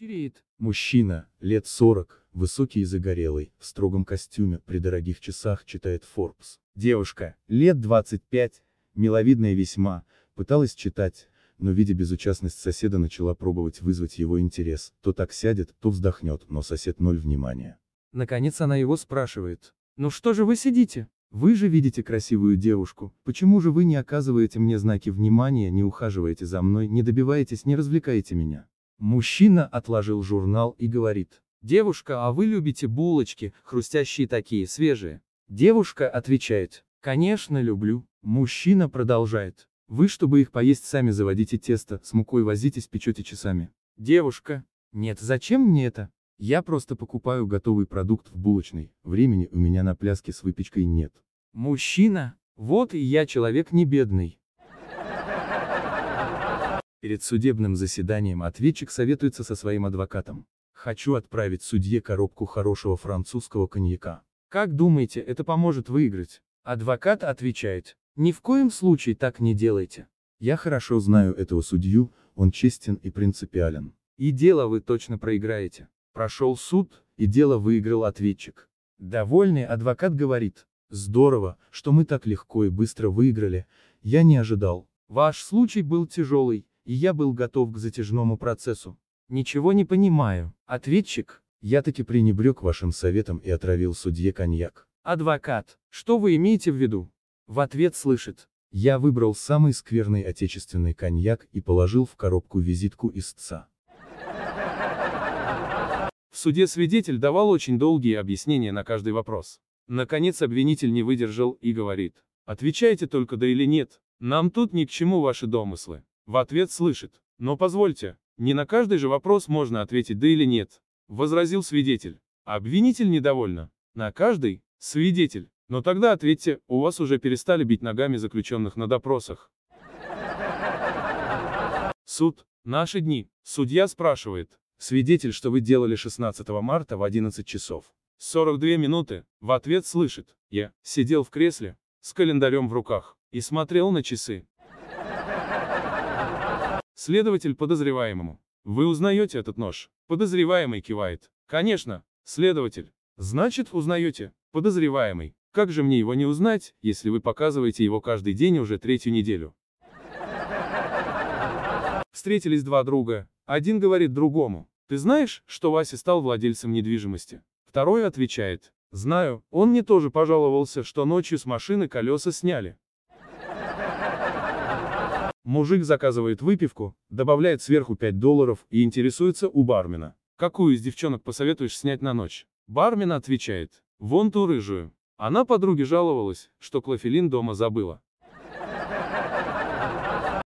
Череет. Мужчина, лет 40, высокий и загорелый, в строгом костюме, при дорогих часах читает Forbes. Девушка, лет 25, миловидная весьма, пыталась читать, но видя безучастность соседа начала пробовать вызвать его интерес, то так сядет, то вздохнет, но сосед ноль внимания. Наконец она его спрашивает. «Ну что же вы сидите? Вы же видите красивую девушку, почему же вы не оказываете мне знаки внимания, не ухаживаете за мной, не добиваетесь, не развлекаете меня?» Мужчина отложил журнал и говорит. «Девушка, а вы любите булочки, хрустящие такие, свежие?» Девушка отвечает. «Конечно, люблю». Мужчина продолжает. «Вы, чтобы их поесть, сами заводите тесто, с мукой возитесь, печете часами». Девушка. «Нет, зачем мне это? Я просто покупаю готовый продукт в булочной, времени у меня на пляске с выпечкой нет». Мужчина. «Вот и я человек не бедный. Перед судебным заседанием ответчик советуется со своим адвокатом. Хочу отправить судье коробку хорошего французского коньяка. Как думаете, это поможет выиграть? Адвокат отвечает. Ни в коем случае так не делайте. Я хорошо знаю этого судью, он честен и принципиален. И дело вы точно проиграете. Прошел суд, и дело выиграл ответчик. Довольный адвокат говорит. Здорово, что мы так легко и быстро выиграли, я не ожидал. Ваш случай был тяжелый, и я был готов к затяжному процессу. Ничего не понимаю. Ответчик. Я таки пренебрег вашим советом и отравил судье коньяк. Адвокат. Что вы имеете в виду? В ответ слышит. Я выбрал самый скверный отечественный коньяк и положил в коробку визитку истца. В суде свидетель давал очень долгие объяснения на каждый вопрос. Наконец обвинитель не выдержал и говорит. Отвечайте только да или нет, нам тут ни к чему ваши домыслы. В ответ слышит. Но позвольте, не на каждый же вопрос можно ответить да или нет. Возразил свидетель. Обвинитель недовольна. На каждый? Свидетель. Но тогда ответьте, у вас уже перестали бить ногами заключенных на допросах. Суд. Наши дни. Судья спрашивает. Свидетель, что вы делали 16 марта в 11 часов. 42 минуты. В ответ слышит. Я сидел в кресле, с календарем в руках, и смотрел на часы. Следователь подозреваемому. Вы узнаете этот нож? Подозреваемый кивает. Конечно, следователь. Значит, узнаете. Подозреваемый. Как же мне его не узнать, если вы показываете его каждый день уже третью неделю? Встретились два друга. Один говорит другому. Ты знаешь, что Вася стал владельцем недвижимости? Второй отвечает. Знаю, он мне тоже пожаловался, что ночью с машины колеса сняли. Мужик заказывает выпивку, добавляет сверху 5 долларов и интересуется у бармена. «Какую из девчонок посоветуешь снять на ночь?» Бармен отвечает. «Вон ту рыжую». Она подруге жаловалась, что клофелин дома забыла.